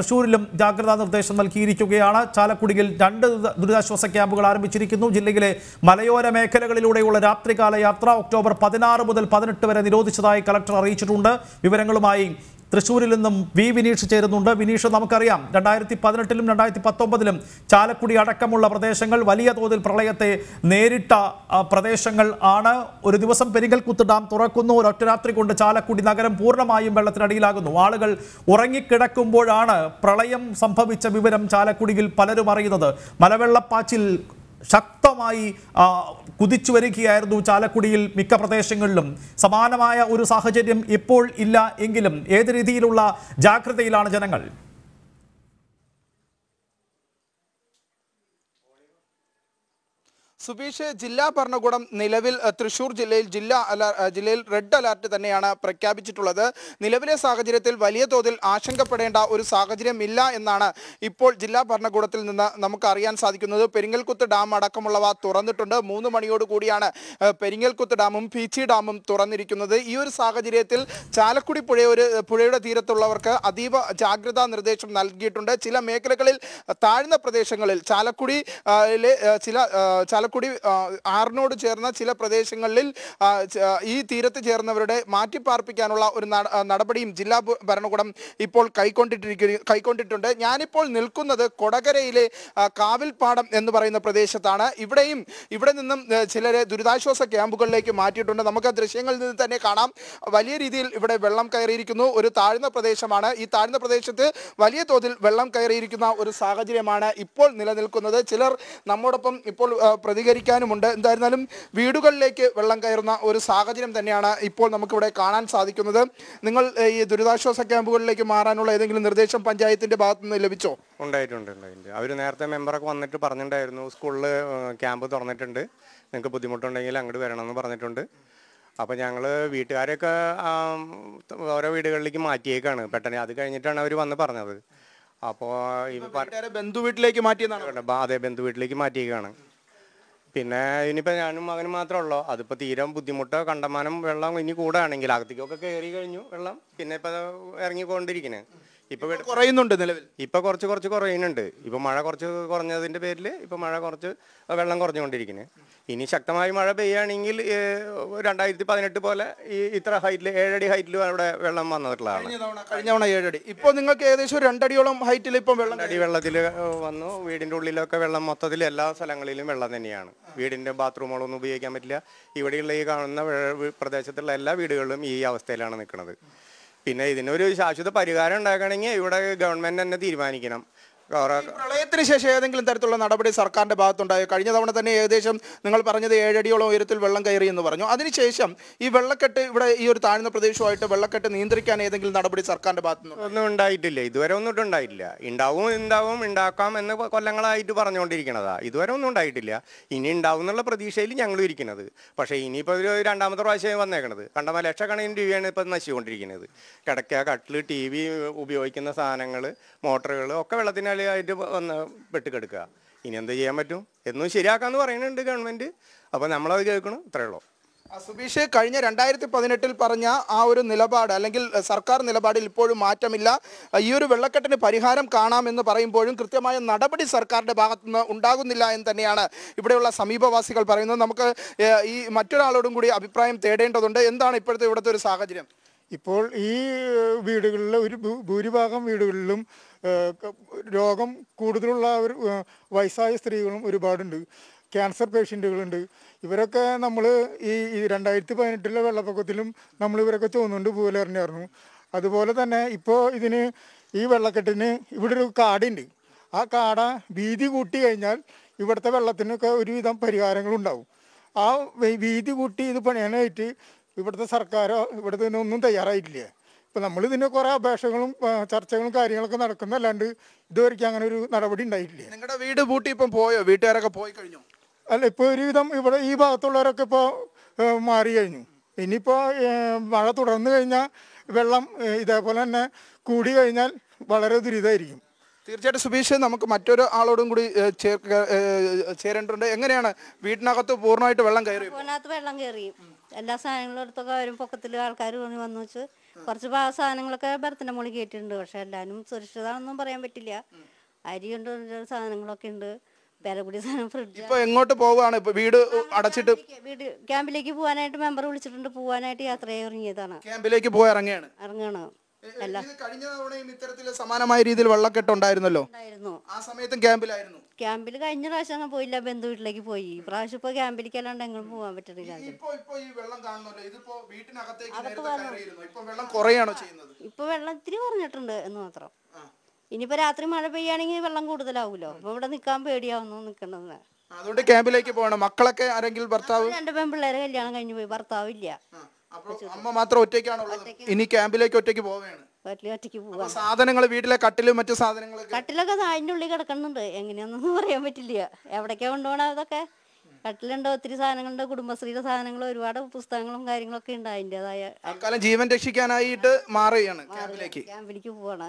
തൃശൂരിലും ജാഗ്രതാ നിർദ്ദേശം നൽകിയിരിക്കുകയാണ് ചാലക്കുടിയിൽ രണ്ട് ദുരിതാശ്വാസ ക്യാമ്പുകൾ ആരംഭിച്ചിരിക്കുന്നു ജില്ലയിലെ മലയോര മേഖലകളിലൂടെയുള്ള രാത്രികാല യാത്ര ഒക്ടോബർ പതിനാറ് മുതൽ പതിനെട്ട് വരെ നിരോധിച്ചതായി കലക്ടർ അറിയിച്ചിട്ടുണ്ട് വിവരങ്ങളുമായി തൃശ്ശൂരിൽ നിന്നും വി വിനീഷ് ചേരുന്നുണ്ട് വിനീഷ് നമുക്കറിയാം രണ്ടായിരത്തി പതിനെട്ടിലും രണ്ടായിരത്തി പത്തൊമ്പതിലും ചാലക്കുടി അടക്കമുള്ള പ്രദേശങ്ങൾ വലിയ തോതിൽ പ്രളയത്തെ നേരിട്ട പ്രദേശങ്ങൾ ആണ് ഒരു ദിവസം പെരിങ്ങൽക്കുത്ത് ഡാം തുറക്കുന്നു ഒരൊറ്റ രാത്രി കൊണ്ട് ചാലക്കുടി നഗരം പൂർണ്ണമായും വെള്ളത്തിനടിയിലാകുന്നു ആളുകൾ ഉറങ്ങിക്കിടക്കുമ്പോഴാണ് പ്രളയം സംഭവിച്ച വിവരം ചാലക്കുടിയിൽ പലരും അറിയുന്നത് മലവെള്ളപ്പാച്ചിൽ ശക്തമായി കുതിച്ചു വരികയായിരുന്നു ചാലക്കുടിയിൽ മിക്ക പ്രദേശങ്ങളിലും സമാനമായ ഒരു സാഹചര്യം ഇപ്പോൾ ഇല്ല എങ്കിലും ഏത് രീതിയിലുള്ള ജാഗ്രതയിലാണ് ജനങ്ങൾ സുബീഷ് ജില്ലാ ഭരണകൂടം നിലവിൽ തൃശൂർ ജില്ലയിൽ ജില്ലാ ജില്ലയിൽ റെഡ് അലർട്ട് തന്നെയാണ് പ്രഖ്യാപിച്ചിട്ടുള്ളത് നിലവിലെ സാഹചര്യത്തിൽ വലിയ തോതിൽ ആശങ്കപ്പെടേണ്ട ഒരു സാഹചര്യമില്ല എന്നാണ് ഇപ്പോൾ ജില്ലാ ഭരണകൂടത്തിൽ നിന്ന് നമുക്ക് അറിയാൻ സാധിക്കുന്നത് പെരിങ്ങൽകുത്ത് ഡാം അടക്കമുള്ളവ തുറന്നിട്ടുണ്ട് മൂന്ന് മണിയോട് കൂടിയാണ് പെരിങ്ങൽകുത്ത് ഡാമും പീച്ചി ഡാമും തുറന്നിരിക്കുന്നത് ഈ ഒരു സാഹചര്യത്തിൽ ചാലക്കുടി പുഴ ഒരു പുഴയുടെ തീരത്തുള്ളവർക്ക് അതീവ ജാഗ്രതാ നിർദ്ദേശം നൽകിയിട്ടുണ്ട് ചില മേഖലകളിൽ താഴ്ന്ന പ്രദേശങ്ങളിൽ ചാലക്കുടിയിലെ ചില ചാലക്കുടി ചാലക്കുടി ആറിനോട് ചേർന്ന ചില പ്രദേശങ്ങളിൽ ഈ തീരത്ത് ചേർന്നവരുടെ മാറ്റിപ്പാർപ്പിക്കാനുള്ള ഒരു നടപടിയും ജില്ലാ ഭരണകൂടം ഇപ്പോൾ കൈക്കൊണ്ടിട്ടിരിക്കുന്നു കൈക്കൊണ്ടിട്ടുണ്ട് ഞാനിപ്പോൾ നിൽക്കുന്നത് കൊടകരയിലെ കാവിൽപ്പാടം എന്ന് പറയുന്ന പ്രദേശത്താണ് ഇവിടെയും ഇവിടെ നിന്നും ചിലരെ ദുരിതാശ്വാസ ക്യാമ്പുകളിലേക്ക് മാറ്റിയിട്ടുണ്ട് നമുക്ക് ദൃശ്യങ്ങളിൽ നിന്ന് തന്നെ കാണാം വലിയ രീതിയിൽ ഇവിടെ വെള്ളം കയറിയിരിക്കുന്നു ഒരു താഴ്ന്ന പ്രദേശമാണ് ഈ താഴ്ന്ന പ്രദേശത്ത് വലിയ തോതിൽ വെള്ളം കയറിയിരിക്കുന്ന ഒരു സാഹചര്യമാണ് ഇപ്പോൾ നിലനിൽക്കുന്നത് ചിലർ നമ്മോടൊപ്പം ഇപ്പോൾ പ്രതി ക്രമീകരിക്കാനുമുണ്ട് എന്തായിരുന്നാലും വീടുകളിലേക്ക് വെള്ളം കയറുന്ന ഒരു സാഹചര്യം തന്നെയാണ് ഇപ്പോൾ നമുക്കിവിടെ കാണാൻ സാധിക്കുന്നത് നിങ്ങൾ ഈ ദുരിതാശ്വാസ ക്യാമ്പുകളിലേക്ക് മാറാനുള്ള ഏതെങ്കിലും നിർദ്ദേശം പഞ്ചായത്തിന്റെ ഭാഗത്തു നിന്ന് ലഭിച്ചോ ഉണ്ടായിട്ടുണ്ട് ഉണ്ടായിട്ടുണ്ട് അവർ നേരത്തെ മെമ്പറൊക്കെ വന്നിട്ട് പറഞ്ഞിട്ടുണ്ടായിരുന്നു സ്കൂളിൽ ക്യാമ്പ് തുറന്നിട്ടുണ്ട് നിങ്ങൾക്ക് ബുദ്ധിമുട്ടുണ്ടെങ്കിൽ അങ്ങോട്ട് വരണമെന്ന് പറഞ്ഞിട്ടുണ്ട് അപ്പോൾ ഞങ്ങൾ വീട്ടുകാരെയൊക്കെ ഓരോ വീടുകളിലേക്ക് മാറ്റിയേക്കാണ് പെട്ടെന്ന് അത് കഴിഞ്ഞിട്ടാണ് അവർ വന്ന് പറഞ്ഞത് അപ്പോൾ ഇത് ബന്ധു വീട്ടിലേക്ക് മാറ്റിയെന്നാണ് അതെ ബന്ധു വീട്ടിലേക്ക് മാറ്റിയേക്കാണ് പിന്നെ ഇനിയിപ്പോൾ ഞാനും മകനും മാത്രമേ ഉള്ളൂ അതിപ്പോൾ തീരം ബുദ്ധിമുട്ട് കണ്ടമാനം വെള്ളം ഇനി കൂടാണെങ്കിൽ അകത്തേക്കൊക്കെ കയറി കഴിഞ്ഞു വെള്ളം പിന്നെ ഇപ്പോൾ ഇറങ്ങിക്കൊണ്ടിരിക്കുന്നത് ഇപ്പൊ കുറയുന്നുണ്ട് നിലവിൽ ഇപ്പൊ കുറച്ച് കുറച്ച് കുറയുന്നുണ്ട് ഇപ്പൊ മഴ കുറച്ച് കുറഞ്ഞതിന്റെ പേരിൽ ഇപ്പൊ മഴ കുറച്ച് വെള്ളം കുറഞ്ഞുകൊണ്ടിരിക്കുന്നത് ഇനി ശക്തമായി മഴ പെയ്യുകയാണെങ്കിൽ രണ്ടായിരത്തി പതിനെട്ട് പോലെ ഈ ഇത്ര ഹൈറ്റിൽ ഏഴടി ഹൈറ്റിൽ അവിടെ വെള്ളം വന്നിട്ടുള്ളതാണ് കഴിഞ്ഞ തവണ ഏഴടി ഇപ്പൊ നിങ്ങൾക്ക് ഏകദേശം രണ്ടടിയോളം ഹൈറ്റിൽ ഇപ്പം വെള്ളം അടി വെള്ളത്തിൽ വന്നു വീടിന്റെ ഉള്ളിലൊക്കെ വെള്ളം മൊത്തത്തിൽ എല്ലാ സ്ഥലങ്ങളിലും വെള്ളം തന്നെയാണ് വീടിന്റെ ബാത്റൂമുകളൊന്നും ഉപയോഗിക്കാൻ പറ്റില്ല ഇവിടെയുള്ള ഈ കാണുന്ന പ്രദേശത്തുള്ള എല്ലാ വീടുകളിലും ഈ അവസ്ഥയിലാണ് നിൽക്കുന്നത് പിന്നെ ഇതിനൊരു ശാശ്വത പരിഹാരം ഉണ്ടാക്കണമെങ്കിൽ ഇവിടെ ഗവൺമെന്റ് തന്നെ തീരുമാനിക്കണം പ്രളയത്തിന് ശേഷം ഏതെങ്കിലും തരത്തിലുള്ള നടപടി സർക്കാരിന്റെ ഭാഗത്തുണ്ടായോ കഴിഞ്ഞ തവണ തന്നെ ഏകദേശം നിങ്ങൾ പറഞ്ഞത് ഏഴടിയോളം ഉയരത്തിൽ വെള്ളം കയറി എന്ന് പറഞ്ഞു അതിനുശേഷം ഈ വെള്ളക്കെട്ട് ഇവിടെ ഈ ഒരു താഴ്ന്ന പ്രദേശവുമായിട്ട് വെള്ളക്കെട്ട് നിയന്ത്രിക്കാൻ ഏതെങ്കിലും നടപടി സർക്കാരിന്റെ ഭാഗത്തുനിന്ന് ഒന്നും ഉണ്ടായിട്ടില്ല ഇതുവരെ ഒന്നും ഉണ്ടായിട്ടില്ല ഉണ്ടാവും ഉണ്ടാവും ഉണ്ടാക്കാം എന്ന് കൊല്ലങ്ങളായിട്ട് പറഞ്ഞുകൊണ്ടിരിക്കണതാ ഇതുവരെ ഒന്നും ഉണ്ടായിട്ടില്ല ഇനി ഉണ്ടാവും എന്നുള്ള പ്രതീക്ഷയിൽ ഞങ്ങൾ ഇരിക്കുന്നത് പക്ഷേ ഇനിയിപ്പോൾ ഒരു രണ്ടാമത്തെ പ്രാവശ്യം വന്നേക്കണത് കണ്ടമ ലക്ഷക്കണക്കിന് രൂപയാണ് ഇപ്പം നശിച്ചുകൊണ്ടിരിക്കുന്നത് കിടക്കുക കട്ടിൽ ടി വി ഉപയോഗിക്കുന്ന സാധനങ്ങൾ മോട്ടറുകൾ ഒക്കെ വെള്ളത്തിനാൽ ആയിട്ട് വന്ന് പെട്ടുകിടക്കുക ഇനി എന്താ ചെയ്യാൻ പറ്റും എന്നും ശരിയാക്കാന്ന് പറയുന്നുണ്ട് ഗവൺമെന്റ് അപ്പൊ നമ്മളത് കേൾക്കണം ഇത്രയേ ഉള്ളൂ സുബീഷ് കഴിഞ്ഞ രണ്ടായിരത്തി പതിനെട്ടിൽ പറഞ്ഞ ആ ഒരു നിലപാട് അല്ലെങ്കിൽ സർക്കാർ നിലപാടിൽ ഇപ്പോഴും മാറ്റമില്ല ഈ ഒരു വെള്ളക്കെട്ടിന് പരിഹാരം കാണാമെന്ന് പറയുമ്പോഴും കൃത്യമായ നടപടി സർക്കാരിൻ്റെ ഭാഗത്തുനിന്ന് ഉണ്ടാകുന്നില്ല എന്ന് തന്നെയാണ് ഇവിടെയുള്ള സമീപവാസികൾ പറയുന്നത് നമുക്ക് ഈ മറ്റൊരാളോടും കൂടി അഭിപ്രായം തേടേണ്ടതുണ്ട് എന്താണ് ഇപ്പോഴത്തെ ഇവിടുത്തെ ഒരു സാഹചര്യം ഇപ്പോൾ ഈ വീടുകളിലെ ഒരു ഭൂരിഭാഗം വീടുകളിലും രോഗം കൂടുതലുള്ള ഒരു വയസ്സായ സ്ത്രീകളും ഒരുപാടുണ്ട് ക്യാൻസർ പേഷ്യൻറ്റുകളുണ്ട് ഇവരൊക്കെ നമ്മൾ ഈ രണ്ടായിരത്തി പതിനെട്ടിലെ വെള്ളപ്പൊക്കത്തിലും നമ്മൾ ഇവരൊക്കെ ചുവന്നുകൊണ്ട് അറിഞ്ഞായിരുന്നു അതുപോലെ തന്നെ ഇപ്പോൾ ഇതിന് ഈ വെള്ളക്കെട്ടിന് ഇവിടെ ഒരു കാടുണ്ട് ആ കാട വീതി കൂട്ടി കഴിഞ്ഞാൽ ഇവിടുത്തെ വെള്ളത്തിനൊക്കെ ഒരുവിധം പരിഹാരങ്ങളുണ്ടാവും ആ വീതി കൂട്ടി ഇത് പണിയാനായിട്ട് ഇവിടുത്തെ സർക്കാരോ ഇവിടുത്തെ ഒന്നും തയ്യാറായിട്ടില്ല ഇപ്പം നമ്മളിതിൻ്റെ കുറെ അപേക്ഷകളും ചർച്ചകളും കാര്യങ്ങളൊക്കെ നടക്കുന്നല്ലാണ്ട് ഇതുവരെയ്ക്ക് അങ്ങനെ ഒരു നടപടി ഉണ്ടായിട്ടില്ല നിങ്ങളുടെ വീട് പൂട്ടി ഇപ്പം പോയോ വീട്ടുകാരൊക്കെ പോയി കഴിഞ്ഞു അല്ല ഇപ്പോൾ ഒരുവിധം ഇവിടെ ഈ ഭാഗത്തുള്ളവരൊക്കെ ഇപ്പോൾ മാറി കഴിഞ്ഞു ഇനിയിപ്പോൾ മഴ തുടർന്നു കഴിഞ്ഞാൽ വെള്ളം ഇതേപോലെ തന്നെ കൂടി കഴിഞ്ഞാൽ വളരെ ദുരിതമായിരിക്കും തീർച്ചയായിട്ടും സുബീഷ് നമുക്ക് മറ്റൊരു ആളോടും കൂടി ചേരേണ്ടതുണ്ട് എങ്ങനെയാണ് വീട്ടിനകത്ത് പൂർണ്ണമായിട്ട് വെള്ളം കയറി വെള്ളം കയറി എല്ലാ സാധനങ്ങളും എടുത്തൊക്കെ വരും പൊക്കത്തിൽ ആൾക്കാർ വന്നു വെച്ച് കുറച്ച് സാധനങ്ങളൊക്കെ ഭരത്തിന്റെ മുകളിൽ കയറ്റിയിട്ടുണ്ട് പക്ഷെ എല്ലാവരും സുരക്ഷിതാണെന്നും പറയാൻ പറ്റില്ല അരി കൊണ്ട് സാധനങ്ങളൊക്കെ ഉണ്ട് പേരക്കുടി സാധനം ഫ്രിഡ്ജ് എങ്ങോട്ട് പോവാണ് വീട് അടച്ചിട്ട് വീട് ക്യാമ്പിലേക്ക് പോകാനായിട്ട് മെമ്പർ വിളിച്ചിട്ടുണ്ട് പോകാനായിട്ട് യാത്ര ഇറങ്ങിയതാണ് ക്യാമ്പിലേക്ക് പോയി ഇറങ്ങിയാണ് ഇറങ്ങണം കഴിഞ്ഞ തവണയും ഇത്തരത്തില് സമാനമായ രീതിയിൽ വെള്ളക്കെട്ടുണ്ടായിരുന്നല്ലോ ആ സമയത്തും ക്യാമ്പിലായിരുന്നു ക്യാമ്പിൽ കഴിഞ്ഞ പ്രാവശ്യം ഒന്നും പോയില്ല ബന്ധു വീട്ടിലേക്ക് പോയി പ്രാവശ്യം ഇപ്പൊ ക്യാമ്പിലേക്ക് അല്ലാണ്ട് എങ്ങനെ പോകാൻ പറ്റുന്നില്ല ഇപ്പൊ വെള്ളം ഇത്തിരി കുറഞ്ഞിട്ടുണ്ട് എന്ന് മാത്രം ഇനിയിപ്പോ രാത്രി മഴ പെയ്യാണെങ്കിൽ വെള്ളം കൂടുതലാവൂലോ അപ്പൊ ഇവിടെ നിക്കാൻ പേടിയാവുന്നു നിക്കണത് അതുകൊണ്ട് ക്യാമ്പിലേക്ക് പോകണം മക്കളൊക്കെ ആരെങ്കിലും ഭർത്താവ് രണ്ട് പെൺപിള്ളേരെ കല്യാണം കഴിഞ്ഞു പോയി ഭർത്താവില്ല അമ്മ മാത്രം ഒറ്റയ്ക്കാണോ ഇനി ക്യാമ്പിലേക്ക് ഒറ്റയ്ക്ക് പോവുകയാണ് ഒറ്റയ്ക്ക് പോവാ സാധനങ്ങൾ വീട്ടിലെ കട്ടിലും മറ്റു സാധനങ്ങളും കട്ടിലൊക്കെ അതിൻ്റെ ഉള്ളിൽ കിടക്കുന്നുണ്ട് എങ്ങനെയാണെന്നൊന്നും പറയാൻ പറ്റില്ല എവിടേക്കാ കൊണ്ടുപോകണം അതൊക്കെ കട്ടിലുണ്ട് ഒത്തിരി സാധനങ്ങളുണ്ട് കുടുംബശ്രീയുടെ സാധനങ്ങൾ ഒരുപാട് പുസ്തകങ്ങളും കാര്യങ്ങളൊക്കെ ഉണ്ട് അതിൻ്റെതായ ജീവൻ രക്ഷിക്കാനായിട്ട് മാറുകയാണ് ക്യാമ്പിലേക്ക് ക്യാമ്പിലേക്ക് പോവാണ്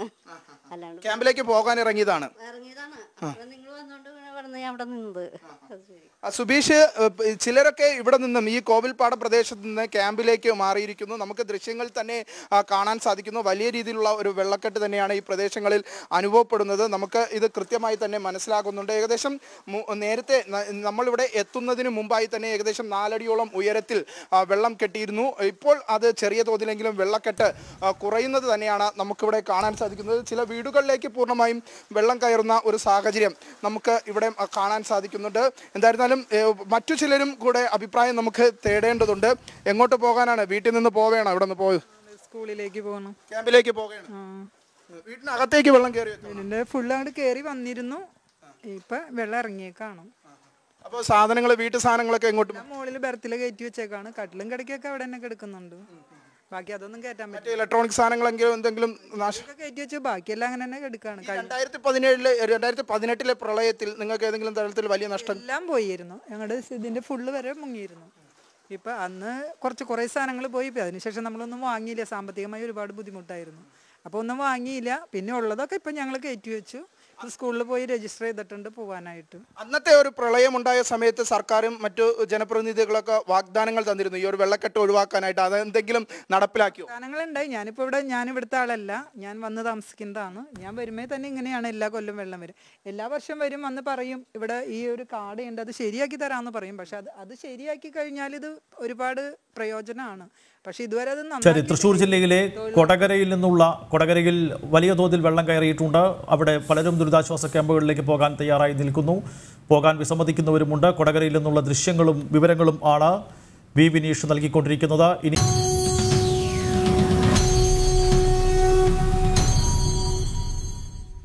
അല്ലാണ്ട് ക്യാമ്പിലേക്ക് പോകാൻ ഇറങ്ങിയതാണ് ഇറങ്ങിയതാണ് നിങ്ങൾ വന്നോണ്ട് ഇവിടെ സുബീഷ് ചിലരൊക്കെ ഇവിടെ നിന്നും ഈ കോവിൽപാട പ്രദേശത്ത് നിന്ന് ക്യാമ്പിലേക്ക് മാറിയിരിക്കുന്നു നമുക്ക് ദൃശ്യങ്ങൾ തന്നെ കാണാൻ സാധിക്കുന്നു വലിയ രീതിയിലുള്ള ഒരു വെള്ളക്കെട്ട് തന്നെയാണ് ഈ പ്രദേശങ്ങളിൽ അനുഭവപ്പെടുന്നത് നമുക്ക് ഇത് കൃത്യമായി തന്നെ മനസ്സിലാകുന്നുണ്ട് ഏകദേശം നേരത്തെ നമ്മളിവിടെ എത്തുന്നതിന് മുമ്പായി തന്നെ ഏകദേശം നാലടിയോളം ഉയരത്തിൽ വെള്ളം കെട്ടിയിരുന്നു ഇപ്പോൾ അത് ചെറിയ തോതിലെങ്കിലും വെള്ളക്കെട്ട് കുറയുന്നത് തന്നെയാണ് നമുക്കിവിടെ കാണാൻ സാധിക്കുന്നത് ചില വീടുകളിലേക്ക് പൂർണ്ണമായും വെള്ളം കയറുന്ന ഒരു സാഹചര്യം നമുക്ക് ഇവിടെ അവിടെ കാണാൻ സാധിക്കുന്നുണ്ട് എന്തായിരുന്നാലും മറ്റു ചിലരും കൂടെ അഭിപ്രായം നമുക്ക് തേടേണ്ടതുണ്ട് എങ്ങോട്ട് പോകാനാണ് വീട്ടിൽ നിന്ന് പോവേണം അവിടെ നിന്ന് പോയത് സ്കൂളിലേക്ക് പോകണം ക്യാമ്പിലേക്ക് പോകണം വീട്ടിനകത്തേക്ക് വെള്ളം കയറി ഫുൾ അങ്ങോട്ട് കയറി വന്നിരുന്നു ഇപ്പൊ വെള്ളം ഇറങ്ങിയേക്കാണ് അപ്പോൾ സാധനങ്ങൾ വീട്ടു സാധനങ്ങളൊക്കെ എങ്ങോട്ടും മുകളിൽ ബെർത്തിൽ കയറ്റി വെച്ചേക്കാണ് കട്ടിലും കിടക്കൊക്കെ അവിടെ തന്നെ കിടക്കുന്നുണ്ട് ബാക്കി അതൊന്നും കയറ്റാൻ പറ്റും ഇലക്ട്രോണിക് സാധനങ്ങളെങ്കിലും എന്തെങ്കിലും കയറ്റി വെച്ച് ബാക്കിയെല്ലാം അങ്ങനെ തന്നെ എടുക്കാണ് രണ്ടായിരത്തി പതിനേഴിലെ രണ്ടായിരത്തി പതിനെട്ടിലെ പ്രളയത്തിൽ നിങ്ങൾക്ക് ഏതെങ്കിലും തരത്തിൽ വലിയ നഷ്ടം എല്ലാം പോയിരുന്നു ഞങ്ങളുടെ ഇതിന്റെ ഫുള്ള് വരെ മുങ്ങിയിരുന്നു ഇപ്പം അന്ന് കുറച്ച് കുറേ സാധനങ്ങൾ പോയി അതിനുശേഷം നമ്മളൊന്നും വാങ്ങിയില്ല സാമ്പത്തികമായി ഒരുപാട് ബുദ്ധിമുട്ടായിരുന്നു അപ്പോൾ ഒന്നും വാങ്ങിയില്ല പിന്നെ ഉള്ളതൊക്കെ ഇപ്പം ഞങ്ങൾ കയറ്റി വെച്ചു സ്കൂളിൽ പോയി രജിസ്റ്റർ ചെയ്തിട്ടുണ്ട് പോകാനായിട്ട് അന്നത്തെ ഒരു പ്രളയം ഉണ്ടായ സമയത്ത് സർക്കാരും മറ്റു ജനപ്രതിനിധികളൊക്കെ വാഗ്ദാനങ്ങൾ തന്നിരുന്നു ഈ ഒരു വെള്ളക്കെട്ട് ഒഴിവാക്കാനായിട്ട് അത് എന്തെങ്കിലും നടപ്പിലാക്കിയോ വാഗ്ദാനങ്ങൾ ഞാനിപ്പോ ഇവിടെ ഞാൻ ഇവിടുത്തെ ആളല്ല ഞാൻ വന്ന് താമസിക്കുന്നതാണ് ഞാൻ വരുമ്പോ തന്നെ ഇങ്ങനെയാണ് എല്ലാ കൊല്ലം വെള്ളം വരും എല്ലാ വർഷം വരും വന്ന് പറയും ഇവിടെ ഈ ഒരു ഉണ്ട് അത് ശരിയാക്കി തരാന്ന് പറയും പക്ഷെ അത് അത് ശരിയാക്കി കഴിഞ്ഞാൽ ഇത് ഒരുപാട് പ്രയോജനമാണ് പക്ഷേ ഇതുവരെ ശരി തൃശ്ശൂർ ജില്ലയിലെ കൊടകരയിൽ നിന്നുള്ള കൊടകരയിൽ വലിയ തോതിൽ വെള്ളം കയറിയിട്ടുണ്ട് അവിടെ പലരും ദുരിതാശ്വാസ ക്യാമ്പുകളിലേക്ക് പോകാൻ തയ്യാറായി നിൽക്കുന്നു പോകാൻ വിസമ്മതിക്കുന്നവരുമുണ്ട് കൊടകരയിൽ നിന്നുള്ള ദൃശ്യങ്ങളും വിവരങ്ങളും ആണ് വി വിനീഷ് നൽകിക്കൊണ്ടിരിക്കുന്നത് ഇനി